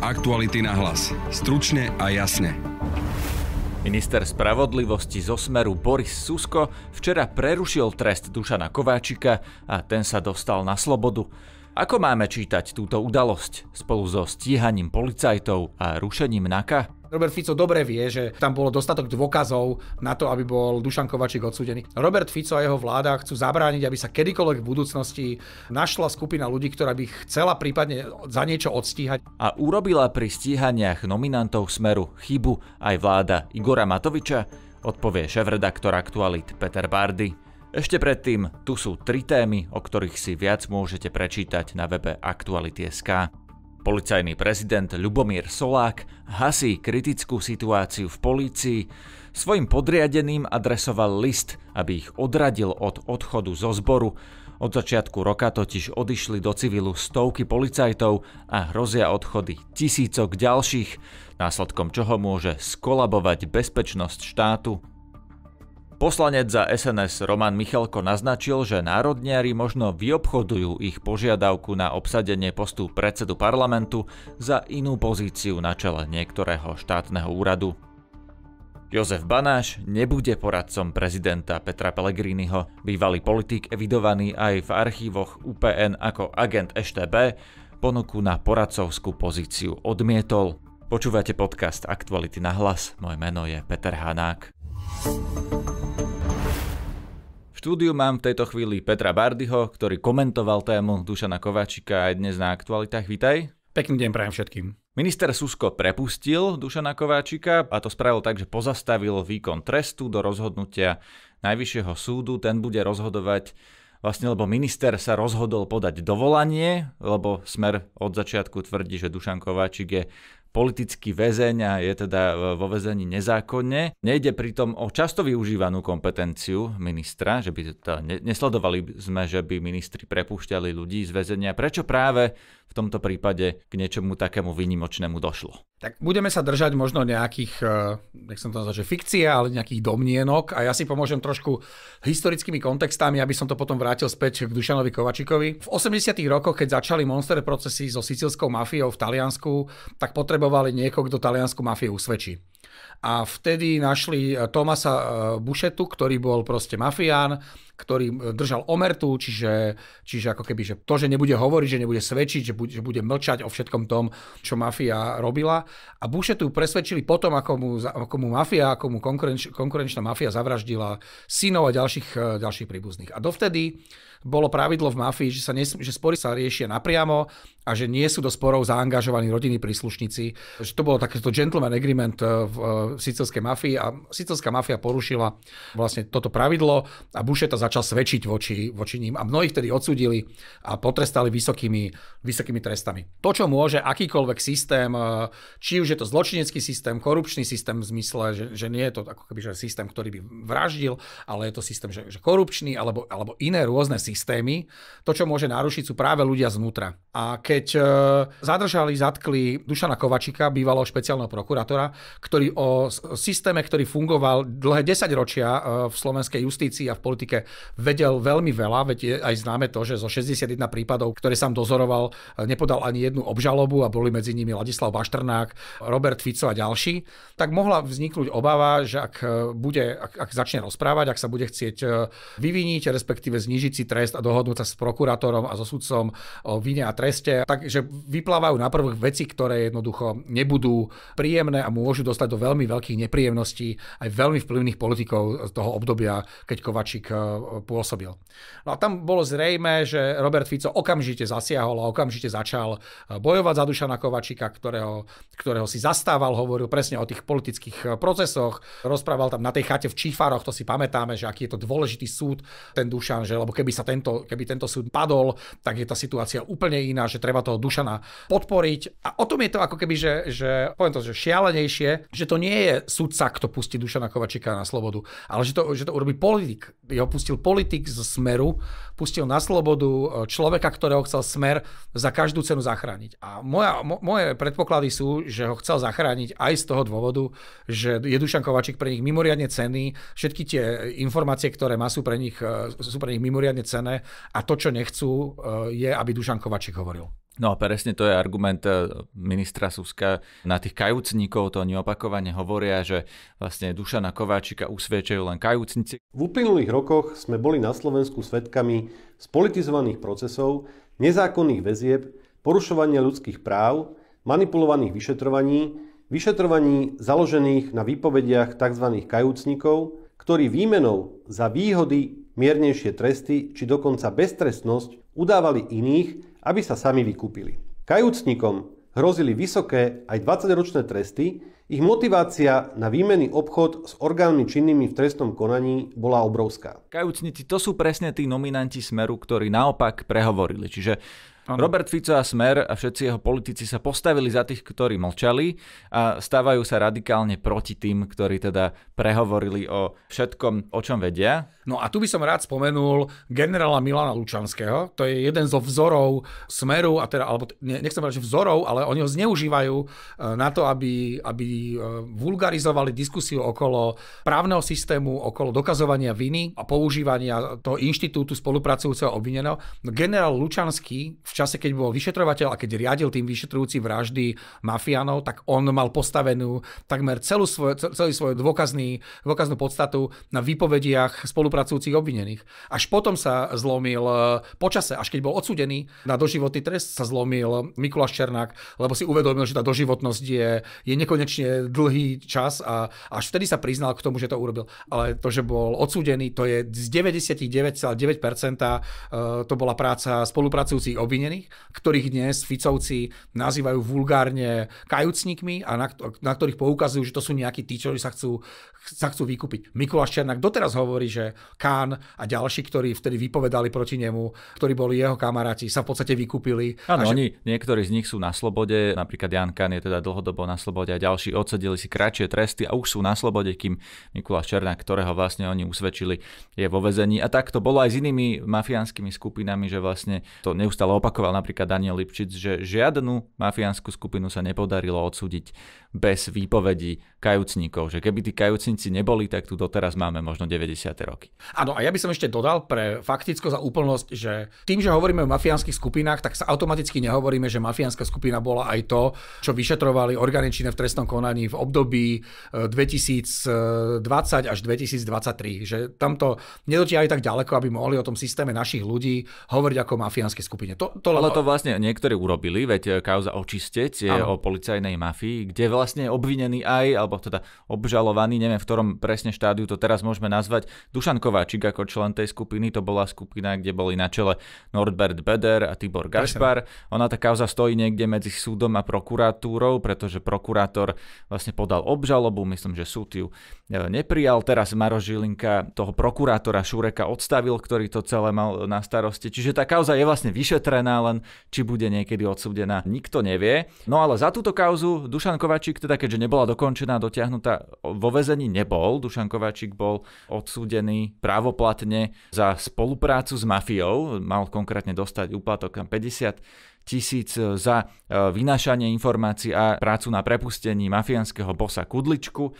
Aktuality na hlas. Stručne a jasne. Minister spravodlivosti zo smeru Boris Susko včera prerušil trest Dušana Kováčika a ten sa dostal na slobodu. Ako máme čítať túto udalosť spolu so stíhaním policajtov a rušením NAKA? Robert Fico dobre vie, že tam bolo dostatok dôkazov na to, aby bol Dušan Kovačík odsúdený. Robert Fico a jeho vláda chcú zabrániť, aby sa kedykoľvek v budúcnosti našla skupina ľudí, ktorá by chcela prípadne za niečo odstíhať. A urobila pri stíhaniach nominantov Smeru chybu aj vláda Igora Matoviča, odpovie šéf-redaktor Aktualit Peter Bardy. Ešte predtým, tu sú tri témy, o ktorých si viac môžete prečítať na webe Aktuality.sk. Policajný prezident Ľubomír Solák hasí kritickú situáciu v polícii, svojim podriadeným adresoval list, aby ich odradil od odchodu zo zboru. Od začiatku roka totiž odišli do civilu stovky policajtov a hrozia odchody tisícok ďalších, následkom čoho môže skolabovať bezpečnosť štátu Poslanec za SNS Roman Michalko naznačil, že národniari možno vyobchodujú ich požiadavku na obsadenie postu predsedu parlamentu za inú pozíciu na čele niektorého štátneho úradu. Jozef Banáš nebude poradcom prezidenta Petra Pellegriniho. Bývalý politik evidovaný aj v archívoch UPN ako agent EŠTB ponuku na poradcovskú pozíciu odmietol. Počúvate podcast Aktuality na hlas. Moje meno je Peter Hanák štúdiu mám v tejto chvíli Petra Bardyho, ktorý komentoval tému Dušana Kovačika aj dnes na aktualitách. Vítaj. Pekný deň prajem všetkým. Minister Susko prepustil Dušana Kováčika a to spravil tak, že pozastavil výkon trestu do rozhodnutia Najvyššieho súdu. Ten bude rozhodovať vlastne, lebo minister sa rozhodol podať dovolanie, lebo Smer od začiatku tvrdí, že Dušan Kováčik je politický väzeň a je teda e, vo väzení nezákonne. Nejde pritom o často využívanú kompetenciu ministra, že by to, ne, nesledovali sme, že by ministri prepúšťali ľudí z väzenia. Prečo práve v tomto prípade k niečomu takému výnimočnému došlo? Tak budeme sa držať možno nejakých, e, nech som to nazval, že fikcie, ale nejakých domnienok a ja si pomôžem trošku historickými kontextami, aby som to potom vrátil späť k Dušanovi Kovačikovi. V 80 rokoch, keď začali monster procesy so sicilskou mafiou v Taliansku, tak potrebovali potrebovali niekoho, kto taliansku mafiu usvedčí. A vtedy našli eh, Tomasa eh, Bušetu, ktorý bol proste mafián, ktorý e, držal omertu, čiže, čiže ako keby, že to, že nebude hovoriť, že nebude svedčiť, že bude, že bude mlčať o všetkom tom, čo mafia robila. A Bushetu presvedčili potom, ako mu, ako mu mafia, ako mu konkurenč, konkurenčná mafia zavraždila synov a ďalších, e, ďalších príbuzných. A dovtedy bolo pravidlo v mafii, že, sa nes, že spory sa riešia napriamo a že nie sú do sporov zaangažovaní rodiny príslušníci. Že to bolo takéto gentleman agreement e, v, v sicilskej mafii a sicilská mafia porušila vlastne toto pravidlo a Bušeta za začal svedčiť voči, voči ním a mnohých tedy odsudili a potrestali vysokými, vysokými trestami. To, čo môže akýkoľvek systém, e, či už je to zločinecký systém, korupčný systém v zmysle, že, že nie je to ako keby, že systém, ktorý by vraždil, ale je to systém, že, že korupčný alebo, alebo iné rôzne systémy, to, čo môže narušiť, sú práve ľudia znútra. A keď e, zadržali, zatkli Dušana Kovačika, bývalého špeciálneho prokurátora, ktorý o systéme, ktorý fungoval dlhé desaťročia e, v slovenskej justícii a v politike vedel veľmi veľa, veď je aj známe to, že zo 61 prípadov, ktoré sám dozoroval, nepodal ani jednu obžalobu a boli medzi nimi Ladislav Baštrnák, Robert Fico a ďalší, tak mohla vzniknúť obava, že ak, e, bude, ak, ak začne rozprávať, ak sa bude chcieť e, vyviniť, respektíve znižiť si trest a dohodnúť sa s prokurátorom a so sudcom o vine a treste, takže vyplávajú na prvých veci, ktoré jednoducho nebudú príjemné a môžu dostať do veľmi veľkých nepríjemností aj veľmi vplyvných politikov z toho obdobia, keď Kovačik e, pôsobil. No a tam bolo zrejme, že Robert Fico okamžite zasiahol a okamžite začal eh, bojovať za Dušana Kovačika, ktorého, ktorého si zastával, hovoril presne o tých politických eh, procesoch, rozprával tam na tej chate v Čífaroch, to si pamätáme, že aký je to dôležitý súd, ten Dušan, že lebo keby, sa tento, keby tento súd padol, tak je tá situácia úplne iná, že treba toho Dušana podporiť. A o tom je to ako keby, že, že poviem to, že šialenejšie, že to nie je sudca, kto pustí Dušana Kovačika na slobodu, ale že to, že to urobí politik, jeho pustí pustil politik z Smeru, pustil na slobodu e, človeka, ktorého chcel Smer za každú cenu zachrániť. A moja, mo, moje predpoklady sú, že ho chcel zachrániť aj z toho dôvodu, že je Dušan Kovačík pre nich mimoriadne cenný, všetky tie informácie, ktoré má, sú pre nich, e, sú pre nich mimoriadne cenné a to, čo nechcú, e, je, aby Dušan Kovačík hovoril. No a presne to je argument eh, ministra Suska na tých kajúcníkov, to oni opakovane hovoria, že vlastne duša na Kováčika usviečajú len kajúcnici. V uplynulých rokoch sme boli na Slovensku svetkami spolitizovaných procesov, nezákonných väzieb, porušovania ľudských práv, manipulovaných vyšetrovaní, vyšetrovaní založených na výpovediach tzv. kajúcnikov, ktorí výmenou za výhody, miernejšie tresty či dokonca beztrestnosť udávali iných, aby sa sami vykúpili. Kajúcnikom hrozili vysoké aj 20-ročné tresty, ich motivácia na výmenný obchod s orgánmi činnými v trestnom konaní bola obrovská. Kajúcnici to sú presne tí nominanti Smeru, ktorí naopak prehovorili. Čiže Ano. Robert Fico a Smer a všetci jeho politici sa postavili za tých, ktorí mlčali a stávajú sa radikálne proti tým, ktorí teda prehovorili o všetkom, o čom vedia. No a tu by som rád spomenul generála Milana Lučanského. To je jeden zo vzorov Smeru, a teda, alebo nechcem povedať, že vzorov, ale oni ho zneužívajú e, na to, aby, aby e, vulgarizovali diskusiu okolo právneho systému, okolo dokazovania viny a používania toho inštitútu spolupracujúceho obvineného. No, generál Lučanský v čase, keď bol vyšetrovateľ a keď riadil tým vyšetrujúci vraždy mafiánov, tak on mal postavenú takmer celú svoj, celý svoj dôkazný, dôkaznú podstatu na výpovediach spolupracujúcich obvinených. Až potom sa zlomil e, počase, až keď bol odsudený na doživotný trest, sa zlomil Mikuláš Černák, lebo si uvedomil, že tá doživotnosť je, je nekonečne dlhý čas a až vtedy sa priznal k tomu, že to urobil. Ale to, že bol odsudený, to je z 99,9% e, to bola práca spolupracujúcich obvinených obvinených, ktorých dnes Ficovci nazývajú vulgárne kajúcnikmi a na, na ktorých poukazujú, že to sú nejakí tí, ktorí sa chcú, sa chcú vykúpiť. Mikuláš Černák doteraz hovorí, že Kán a ďalší, ktorí vtedy vypovedali proti nemu, ktorí boli jeho kamaráti, sa v podstate vykúpili. Áno, že... oni, niektorí z nich sú na slobode, napríklad Jan Kán je teda dlhodobo na slobode a ďalší odsedili si kratšie tresty a už sú na slobode, kým Mikuláš Černák, ktorého vlastne oni usvedčili, je vo vezení. A tak to bolo aj s inými mafiánskymi skupinami, že vlastne to neustále opak opakoval napríklad Daniel Lipčic, že žiadnu mafiánsku skupinu sa nepodarilo odsúdiť bez výpovedí kajúcníkov. Že keby tí kajúcníci neboli, tak tu doteraz máme možno 90. roky. Áno, a ja by som ešte dodal pre faktickosť a úplnosť, že tým, že hovoríme o mafiánskych skupinách, tak sa automaticky nehovoríme, že mafiánska skupina bola aj to, čo vyšetrovali organičné v trestnom konaní v období 2020 e, e, až 2023. Že tamto nedotiahli tak ďaleko, aby mohli o tom systéme našich ľudí hovoriť ako o mafiánskej skupine. To, to Ale to vlastne niektorí urobili, veď e, kauza očistec je ano. o policajnej mafii, kde vlastne je obvinený aj, alebo teda obžalovaný, neviem v ktorom presne štádiu to teraz môžeme nazvať, Dušan Kováčik ako člen tej skupiny, to bola skupina, kde boli na čele Norbert Beder a Tibor Gašpar. Ona tá kauza stojí niekde medzi súdom a prokuratúrou, pretože prokurátor vlastne podal obžalobu, myslím, že súd ju e, neprijal. Teraz Maro Žilinka toho prokurátora Šureka odstavil, ktorý to celé mal na starosti. Čiže tá kauza je vlastne vyšetrená vyšetrená, len či bude niekedy odsúdená, nikto nevie. No ale za túto kauzu Dušan Kovačík, teda keďže nebola dokončená, dotiahnutá, vo vezení nebol. Dušan Kovačík bol odsúdený právoplatne za spoluprácu s mafiou, mal konkrétne dostať úplatok 50 tisíc za e, vynášanie informácií a prácu na prepustení mafiánskeho bosa Kudličku.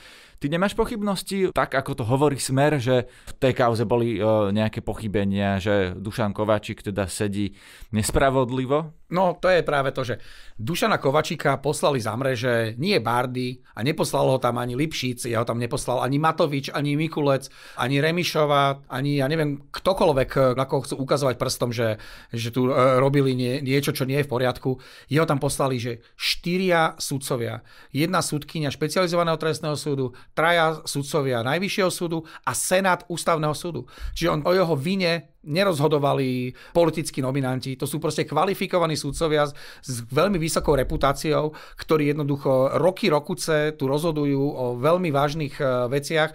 Ty nemáš pochybnosti, tak ako to hovorí Smer, že v tej kauze boli e, nejaké pochybenia, že Dušan Kováčik teda sedí nespravodlivo No to je práve to, že Dušana Kovačíka poslali za mreže, nie Bardy a neposlal ho tam ani Lipšic, ja ho tam neposlal ani Matovič, ani Mikulec, ani Remišova, ani ja neviem ktokoľvek, na koho chcú ukazovať prstom, že, že tu e, robili nie, niečo, čo nie je v poriadku. Jeho tam poslali, že štyria sudcovia, jedna sudkynia špecializovaného trestného súdu, traja sudcovia najvyššieho súdu a senát ústavného súdu. Čiže on o jeho vine nerozhodovali politickí nominanti, to sú proste kvalifikovaní súdcovia s, s veľmi vysokou reputáciou, ktorí jednoducho roky, rokuce tu rozhodujú o veľmi vážnych e, veciach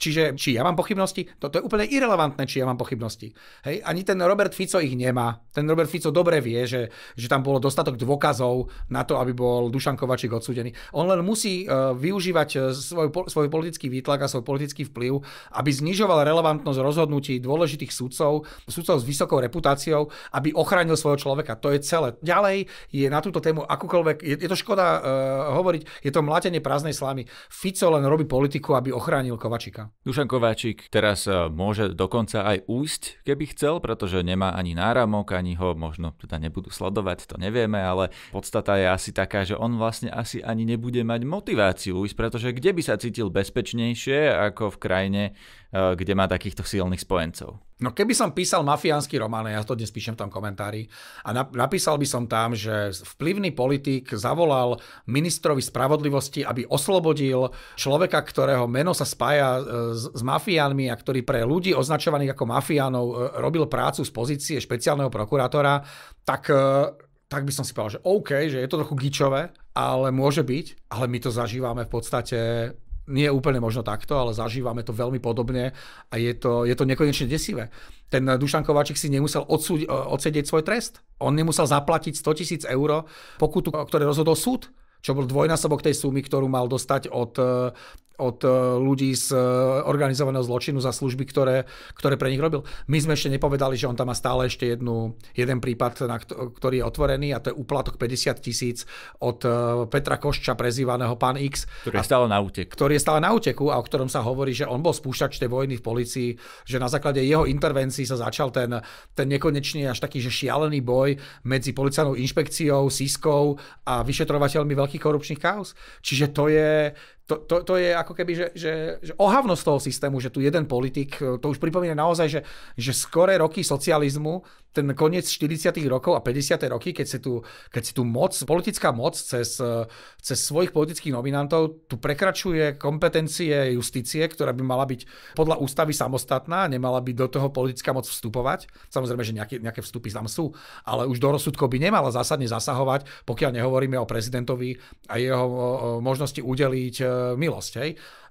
Čiže či ja mám pochybnosti, toto je úplne irrelevantné, či ja mám pochybnosti. Hej, ani ten Robert Fico ich nemá. Ten Robert Fico dobre vie, že, že tam bolo dostatok dôkazov na to, aby bol Dušan Kovačík odsudený. On len musí uh, využívať e, svoj, svoj politický výtlak a svoj politický vplyv, aby znižoval relevantnosť rozhodnutí dôležitých sudcov, sudcov s vysokou reputáciou, aby ochránil svojho človeka. To je celé. Ďalej je na túto tému akokoľvek, je, je to škoda uh, hovoriť, je to mlátenie prázdnej slamy. Fico len robí politiku, aby ochránil Kovačika. Dušan Kováčik teraz e, môže dokonca aj újsť, keby chcel, pretože nemá ani náramok, ani ho možno teda nebudú sledovať, to nevieme, ale podstata je asi taká, že on vlastne asi ani nebude mať motiváciu újsť, pretože kde by sa cítil bezpečnejšie ako v krajine, Eh, kde má takýchto silných spojencov. No keby som písal mafiánsky román, ja to dnes píšem v tom komentári, a napísal by som tam, že vplyvný politik zavolal ministrovi spravodlivosti, aby oslobodil človeka, ktorého meno sa spája eh, s, s mafiánmi a ktorý pre ľudí označovaných ako mafiánov eh, robil prácu z pozície špeciálneho prokurátora, tak tak by som si povedal, že OK, že je to trochu gičové, ale môže byť, ale my to zažívame v podstate nie je úplne možno takto, ale zažívame to veľmi podobne a je to, je to nekonečne desivé. Ten Dušan Kováčik si nemusel odsúť, odsedieť svoj trest. On nemusel zaplatiť 100 tisíc eur pokutu, ktoré rozhodol súd čo bol dvojnásobok tej sumy, ktorú mal dostať od od e, ľudí z e, organizovaného zločinu za služby, ktoré, ktoré pre nich robil. My sme ešte nepovedali, že on tam má stále ešte jednu, jeden prípad, na, ktorý je otvorený a to je úplatok 50 tisíc od e, Petra Košča, prezývaného pán X. Ktorý je stále na úteku. Ktorý je stále na úteku a o ktorom sa hovorí, že on bol spúšťač tej vojny v policii, že na základe jeho intervencií sa začal ten, ten nekonečný až taký, že šialený boj medzi policajnou inšpekciou, sískou a vyšetrovateľmi veľkých korupčných kaos. Čiže to je, to, to, to je ako keby, že, že, že ohavnosť toho systému, že tu jeden politik, e, to už pripomína naozaj, že, že skoré roky socializmu ten koniec 40. rokov a 50. roky, keď si tu, keď si tu moc, politická moc cez, cez svojich politických nominantov tu prekračuje kompetencie justície, ktorá by mala byť podľa ústavy samostatná, nemala by do toho politická moc vstupovať. Samozrejme, že nejaké, nejaké vstupy tam sú, ale už do rozsudkov by nemala zásadne zasahovať, pokiaľ nehovoríme o prezidentovi a jeho možnosti udeliť e, milosť. Hej?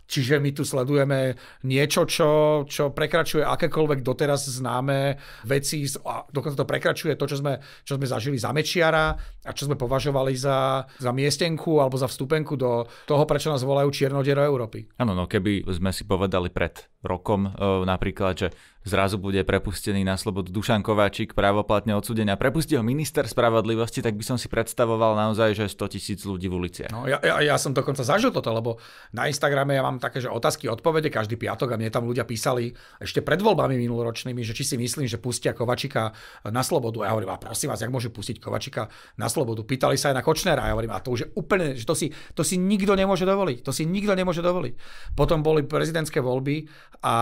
Čiže my tu sledujeme niečo, čo, čo prekračuje akékoľvek doteraz známe veci, a dokonca to prekračuje to, čo sme, čo sme zažili za Mečiara a čo sme považovali za, za miestenku alebo za vstupenku do toho, prečo nás volajú Čiernodero Európy. Áno, no keby sme si povedali pred rokom e, napríklad, že zrazu bude prepustený na slobodu Dušan Kováčik, právoplatne odsudený a prepustí ho minister spravodlivosti, tak by som si predstavoval naozaj, že 100 tisíc ľudí v ulici. No, ja, ja, ja, som dokonca zažil toto, lebo na Instagrame ja mám také, že otázky, odpovede každý piatok a mne tam ľudia písali ešte pred voľbami minuloročnými, že či si myslím, že pustia Kovačika na slobodu. Ja hovorím, a prosím vás, jak môžu pustiť Kovačika na slobodu? Pýtali sa aj na Kočnera, ja hovorím, a to už je úplne, že to si, to si nikto nemôže dovoliť, to si nikto nemôže dovoliť. Potom boli prezidentské voľby a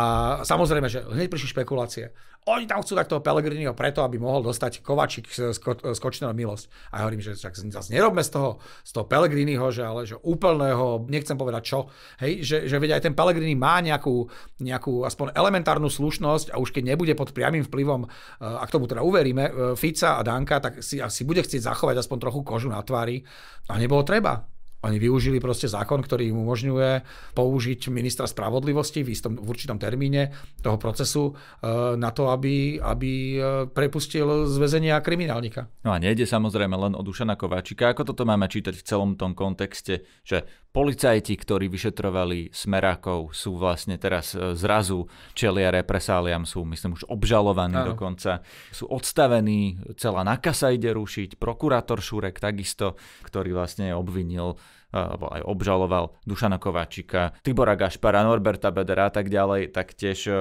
samozrejme, že hneď prišli špekulácie. Oni tam chcú takto Pelegriniho preto, aby mohol dostať Kovačik z, ko, milosť. A ja hovorím, že tak zase nerobme z toho, z toho Pelegriniho, že ale že úplného, nechcem povedať čo, hej, že, že veď aj ten Pelegrini má nejakú, nejakú aspoň elementárnu slušnosť a už keď nebude pod priamým vplyvom, eh, ak tomu teda uveríme, eh, Fica a Danka, tak si asi bude chcieť zachovať aspoň trochu kožu na tvári. A nebolo treba. Oni využili proste zákon, ktorý im umožňuje použiť ministra spravodlivosti v, istom, v určitom termíne toho procesu e, na to, aby, aby e, prepustil z väzenia kriminálnika. No a nejde samozrejme len o Dušana Kováčika. Ako toto máme čítať v celom tom kontexte, že policajti, ktorí vyšetrovali smerákov, sú vlastne teraz e, zrazu čelia represáliam, sú myslím už obžalovaní ano. dokonca, sú odstavení, celá nakasa ide rušiť, prokurátor Šurek takisto, ktorý vlastne obvinil alebo aj obžaloval Dušana Kováčika, Tibora Gašpara, Norberta Bedera a tak ďalej, tak tiež e,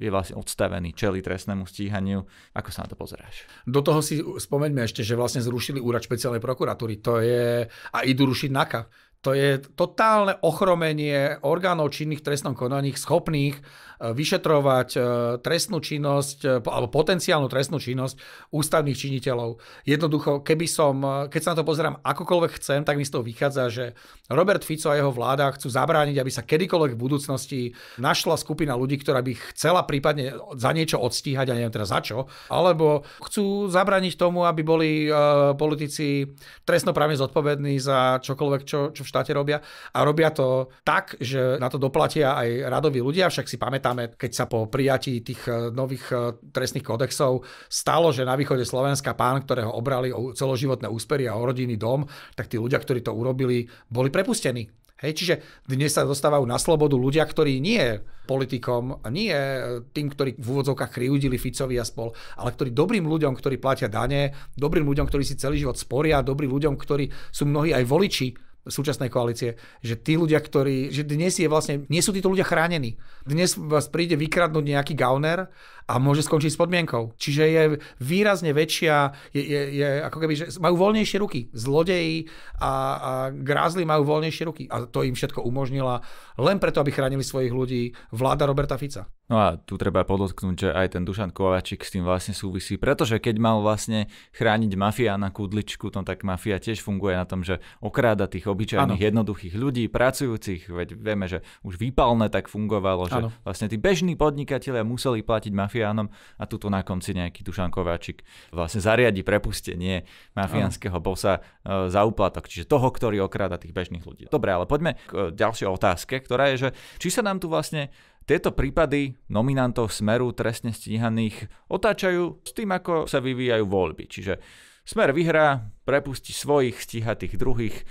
je vlastne odstavený, čeli trestnému stíhaniu. Ako sa na to pozeráš? Do toho si spomeňme ešte, že vlastne zrušili úrad špeciálnej prokuratúry. To je... A idú rušiť NAKA. To je totálne ochromenie orgánov činných trestnom konaní, schopných vyšetrovať e, trestnú činnosť e, alebo potenciálnu trestnú činnosť ústavných činiteľov. Jednoducho, keby som, e, keď sa na to pozerám akokoľvek chcem, tak mi z toho vychádza, že Robert Fico a jeho vláda chcú zabrániť, aby sa kedykoľvek v budúcnosti našla skupina ľudí, ktorá by chcela prípadne za niečo odstíhať, a neviem teraz za čo, alebo chcú zabrániť tomu, aby boli uh, politici trestnoprávne zodpovední za čokoľvek, čo, čo v štáte robia. A robia to tak, že na to doplatia aj radoví ľudia, však si pamätá pamätáme, keď sa po prijatí tých eh, nových eh, trestných kodexov stalo, že na východe Slovenska pán, ktorého obrali o celoživotné úspery a o rodinný dom, tak tí ľudia, ktorí to urobili, boli prepustení. Hej, čiže dnes sa dostávajú na slobodu ľudia, ktorí nie politikom, nie eh, tým, ktorí v úvodzovkách kriúdili Ficovi a spol, ale ktorí dobrým ľuďom, ktorí platia dane, dobrým ľuďom, ktorí si celý život sporia, dobrým ľuďom, ktorí sú mnohí aj voliči, súčasnej koalície, že tí ľudia, ktorí, že dnes je vlastne, nie sú títo ľudia chránení. Dnes vás príde vykradnúť nejaký gauner a môže skončiť s podmienkou. Čiže je výrazne väčšia, je, je, je ako keby, že majú voľnejšie ruky. Zlodeji a, a grázli majú voľnejšie ruky. A to im všetko umožnila len preto, aby chránili svojich ľudí vláda Roberta Fica. No a tu treba podotknúť, že aj ten Dušan kovačik s tým vlastne súvisí, pretože keď mal vlastne chrániť na Kudličku, tom no tak mafia tiež funguje na tom, že okráda tých obyčajných ano. jednoduchých ľudí, pracujúcich, veď vieme, že už výpalné tak fungovalo, že ano. vlastne tí bežní podnikatelia museli platiť mafiánom a tuto na konci nejaký Dušan kovačik vlastne zariadi prepustenie mafiánskeho bosa e, za úplatok, čiže toho, ktorý okráda tých bežných ľudí. Dobre, ale poďme k e, ďalšej otázke, ktorá je, že či sa nám tu vlastne tieto prípady nominantov Smeru trestne stíhaných otáčajú s tým, ako sa vyvíjajú voľby. Čiže Smer vyhrá, prepustí svojich, stíha tých druhých, e,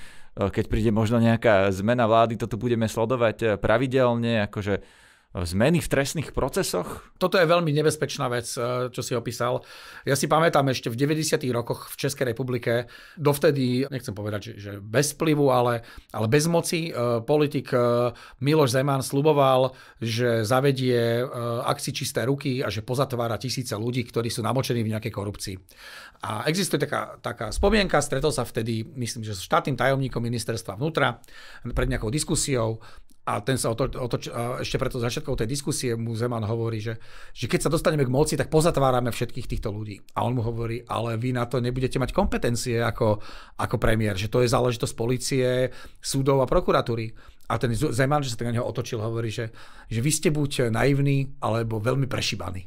keď príde možno nejaká zmena vlády, toto budeme sledovať e, pravidelne, akože zmeny v trestných procesoch? Toto je veľmi nebezpečná vec, eh, čo si opísal. Ja si pamätám ešte v 90. rokoch v Českej republike, dovtedy, nechcem povedať, že, že bez vplyvu, ale, ale bez moci, eh, politik eh, Miloš Zeman sluboval, že zavedie akci čisté ruky a že pozatvára tisíce ľudí, ktorí sú namočení v nejakej korupcii. A existuje taká, taká spomienka, stretol sa vtedy, myslím, že s štátnym tajomníkom ministerstva vnútra pred nejakou diskusiou a ten sa otoč, otoč, a ešte preto začiatkou tej diskusie mu Zeman hovorí, že, že keď sa dostaneme k moci, tak pozatvárame všetkých týchto ľudí. A on mu hovorí, ale vy na to nebudete mať kompetencie ako, ako premiér, že to je záležitosť policie, súdov a prokuratúry. A ten Zeman, že sa tak na neho otočil, hovorí, že, že vy ste buď naivní, alebo veľmi prešibaní.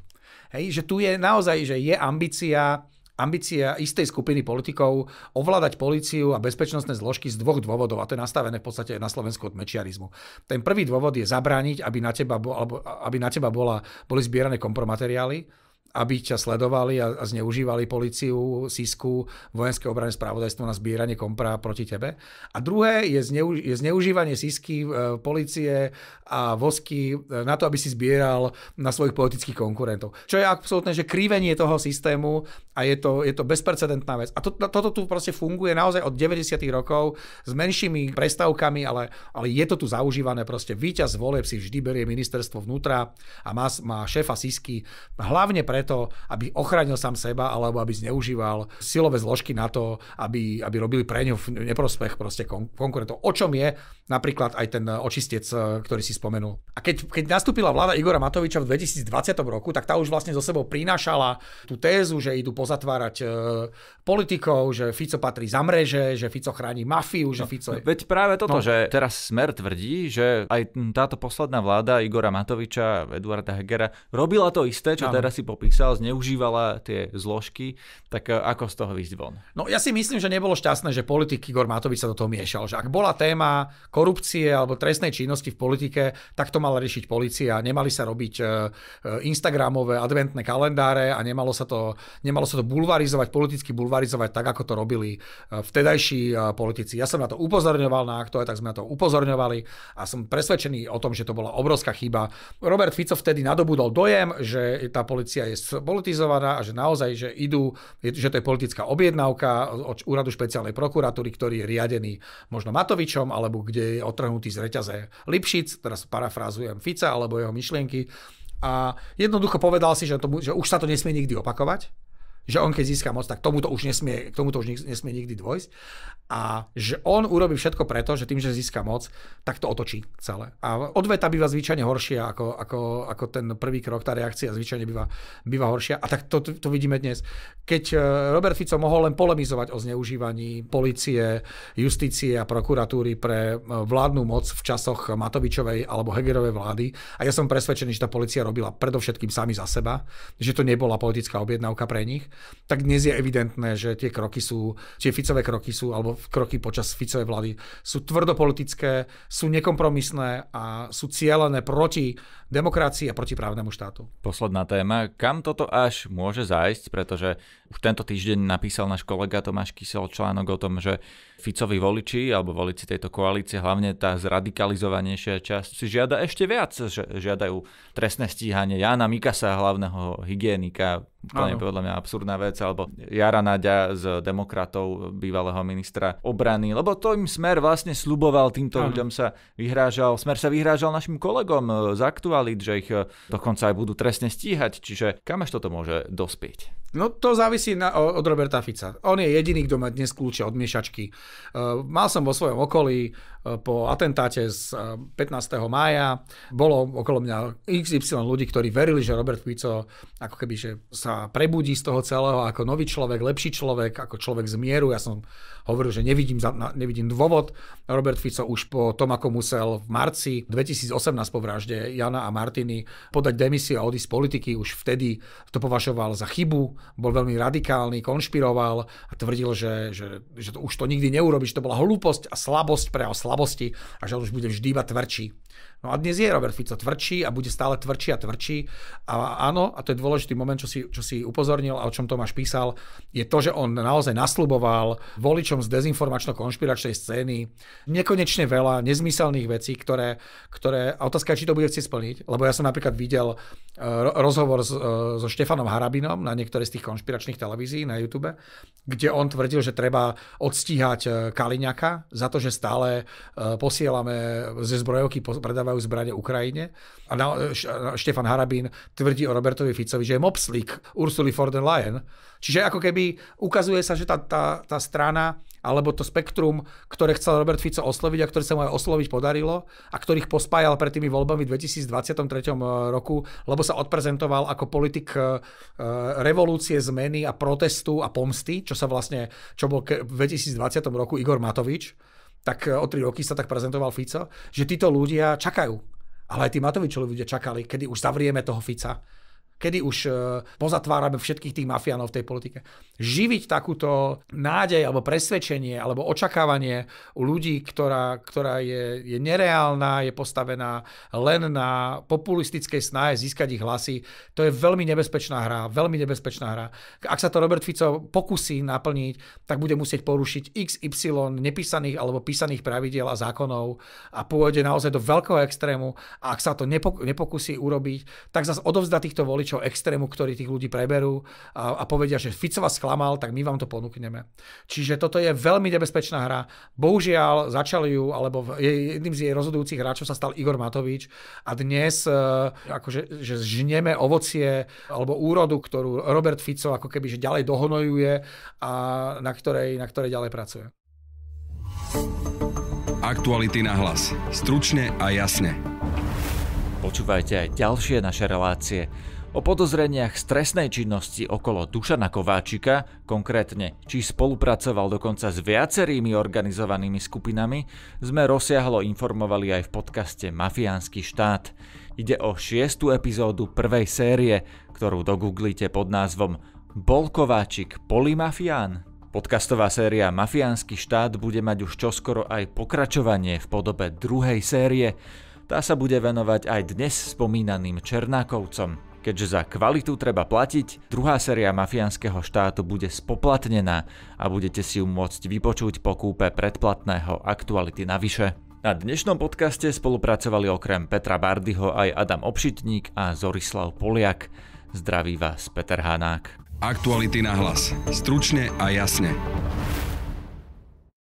Hej, že tu je naozaj, že je ambícia ambícia istej skupiny politikov ovládať políciu a bezpečnostné zložky z dvoch dôvodov, a to je nastavené v podstate na Slovensku od mečiarizmu. Ten prvý dôvod je zabrániť, aby na teba, bo, alebo, aby na teba bola, boli zbierané kompromateriály, aby ťa sledovali a, a zneužívali policiu, sísku, vojenské obrany spravodajstvo na zbieranie kompra proti tebe. A druhé je, zneu, je zneužívanie sísky, e, policie a vosky e, na to, aby si zbieral na svojich politických konkurentov. Čo je absolútne, že krivenie toho systému a je to, je to bezprecedentná vec. A to, to, toto tu proste funguje naozaj od 90. rokov s menšími prestavkami, ale, ale je to tu zaužívané proste. Výťaz voleb si vždy berie ministerstvo vnútra a má, má šéfa sísky hlavne pre preto, aby ochránil sám seba alebo aby zneužíval silové zložky na to, aby, aby robili pre v neprospech proste kon- konkurentov. O čom je napríklad aj ten očistec, ktorý si spomenul. A keď, keď nastúpila vláda Igora Matoviča v 2020 roku, tak tá už vlastne zo sebou prinášala tú tézu, že idú pozatvárať e, politikov, že Fico patrí za mreže, že Fico chráni mafiu, že no, Fico... Je... Veď práve toto, no. že teraz Smer tvrdí, že aj táto posledná vláda Igora Matoviča, Eduarda Hegera, robila to isté, čo ano. teraz si popísal sa zneužívala tie zložky, tak e, ako z toho výjsť von? No ja si myslím, že nebolo šťastné, že politik Igor Matovič sa do toho miešal. Že ak bola téma korupcie alebo trestnej činnosti v politike, tak to mala riešiť policia. Nemali sa robiť e, e, Instagramové adventné kalendáre a nemalo sa to, nemalo sa to bulvarizovať, politicky bulvarizovať tak, ako to robili vtedajší politici. Ja som na to upozorňoval na aktuále, tak sme na to upozorňovali a som presvedčený o tom, že to bola obrovská chyba. Robert Fico vtedy nadobudol dojem, že tá policia je spolitizovaná a že naozaj, že idú, že to je politická objednávka od úradu špeciálnej prokuratúry, ktorý je riadený možno Matovičom, alebo kde je otrhnutý z reťaze Lipšic, teraz parafrázujem Fica alebo jeho myšlienky. A jednoducho povedal si, že, to, že už sa to nesmie nikdy opakovať, že on keď získa moc, tak už nesmie, k tomuto už nesmie nikdy dôjsť. A že on urobí všetko preto, že tým, že získa moc, tak to otočí celé. A odveta býva zvyčajne horšia ako, ako, ako ten prvý krok, tá reakcia zvyčajne býva, býva horšia. A tak to, to vidíme dnes. Keď e, Robert Fico mohol len polemizovať o zneužívaní policie, justície a prokuratúry pre e, vládnu moc v časoch Matovičovej alebo Hegerovej vlády, a ja som presvedčený, že tá policia robila predovšetkým sami za seba, že to nebola politická objednávka pre nich, tak dnes je evidentné, že tie kroky sú, tie Ficové kroky sú, alebo kroky počas Ficovej vlády sú tvrdopolitické, sú nekompromisné a sú cieľené proti demokracii a proti právnemu štátu. Posledná téma. Kam toto až môže zájsť? Pretože už tento týždeň napísal náš kolega Tomáš Kysel článok o tom, že Ficovi voliči alebo voliči tejto koalície, hlavne tá zradikalizovanejšia časť, si žiada ešte viac. Žiadajú trestné stíhanie Jana Mikasa, hlavného hygienika, to je podľa mňa absurdná vec, alebo Jara Nadia z demokratov, bývalého ministra obrany, lebo to im Smer vlastne sluboval, týmto ano. ľuďom sa vyhrážal. Smer sa vyhrážal našim kolegom z aktualit, že ich eh, dokonca aj budú trestne stíhať, čiže kam až toto môže dospieť? No to závisí na, od Roberta Fica. On je jediný, kto má dnes kľúče od miešačky Mal som vo svojom okolí Eh, po atentáte z 15. Eh, mája bolo okolo mňa XY ľudí, ktorí verili, že Robert Fico ako keby že sa prebudí z toho celého ako nový človek, lepší človek, ako človek z mieru. Ja som hovoril, že nevidím, nevidím dôvod. Robert Fico už po tom, ako musel v marci 2018 po vražde Jana a Martiny podať demisiu a odísť z politiky, už vtedy to považoval za chybu, bol veľmi radikálny, konšpiroval a tvrdil, že, že, že to, už to nikdy neurobiš, to bola hlúposť a slabosť pre a slabosti a že on už bude vždy iba tvrdší. No a dnes je Robert Fico tvrdší a bude stále tvrdší a tvrdší. A áno, a to je dôležitý moment, čo si, čo si upozornil a o čom Tomáš písal, je to, že on naozaj nasľuboval voličom z dezinformačno-konšpiračnej scény nekonečne veľa nezmyselných vecí, ktoré, ktoré a otázka je, či to bude chcieť splniť. Lebo ja som napríklad videl e, rozhovor s, e, so Štefanom Harabinom na niektorej z tých konšpiračných televízií na YouTube, kde on tvrdil, že treba odstíhať e, Kaliňaka za to, že stále posielame ze zbrojovky predávajú zbranie Ukrajine. A na, e, e, Štefan Harabín tvrdí o Robertovi Ficovi, že je mopslík Ursuli for the Lion. Čiže ako keby ukazuje sa, že tá, tá, tá strana alebo to spektrum, ktoré chcel Robert Fico osloviť a ktoré sa mu aj osloviť podarilo a ktorých pospájal pred tými voľbami v 2023 e, roku, lebo sa odprezentoval ako politik revolúcie, zmeny a protestu a pomsty, čo sa vlastne, čo bol v 2020 roku Igor Matovič, tak e, o tri roky sa tak prezentoval Fico, že títo ľudia čakajú. Ale aj tí Matovičovi ľudia čakali, kedy už zavrieme toho Fica kedy už e, pozatvárame všetkých tých mafiánov v tej politike. Živiť takúto nádej alebo presvedčenie alebo očakávanie u ľudí, ktorá, ktorá je, je nereálna, je postavená len na populistickej snahe získať ich hlasy, to je veľmi nebezpečná hra, veľmi nebezpečná hra. Ak sa to Robert Fico pokusí naplniť, tak bude musieť porušiť XY nepísaných alebo písaných pravidiel a zákonov a pôjde naozaj do veľkého extrému a ak sa to nepokusí urobiť, tak zase odovzdá týchto voličov niečo extrému, ktorí tých ľudí preberú a, a povedia, že Fico vás sklamal, tak my vám to ponúkneme. Čiže toto je veľmi nebezpečná hra. Bohužiaľ, začali ju, alebo jedným z jej rozhodujúcich hráčov sa stal Igor Matovič a dnes e, akože, že žneme ovocie alebo úrodu, ktorú Robert Fico ako keby že ďalej dohonojuje a na ktorej, na ktorej ďalej pracuje. Aktuality na hlas. Stručne a jasne. Počúvajte aj ďalšie naše relácie O podozreniach stresnej činnosti okolo Dušana Kováčika, konkrétne či spolupracoval dokonca s viacerými organizovanými skupinami, sme rozsiahlo informovali aj v podcaste Mafiánsky štát. Ide o šiestu epizódu prvej série, ktorú dogooglite pod názvom Bol Kováčik polimafián? Podcastová séria Mafiánsky štát bude mať už čoskoro aj pokračovanie v podobe druhej série. Tá sa bude venovať aj dnes spomínaným Černákovcom. Keďže za kvalitu treba platiť, druhá séria mafiánskeho štátu bude spoplatnená a budete si ju môcť vypočuť po kúpe predplatného aktuality navyše. Na dnešnom podcaste spolupracovali okrem Petra Bardyho aj Adam Obšitník a Zorislav Poliak. Zdraví vás Peter Hanák. Aktuality na hlas. Stručne a jasne.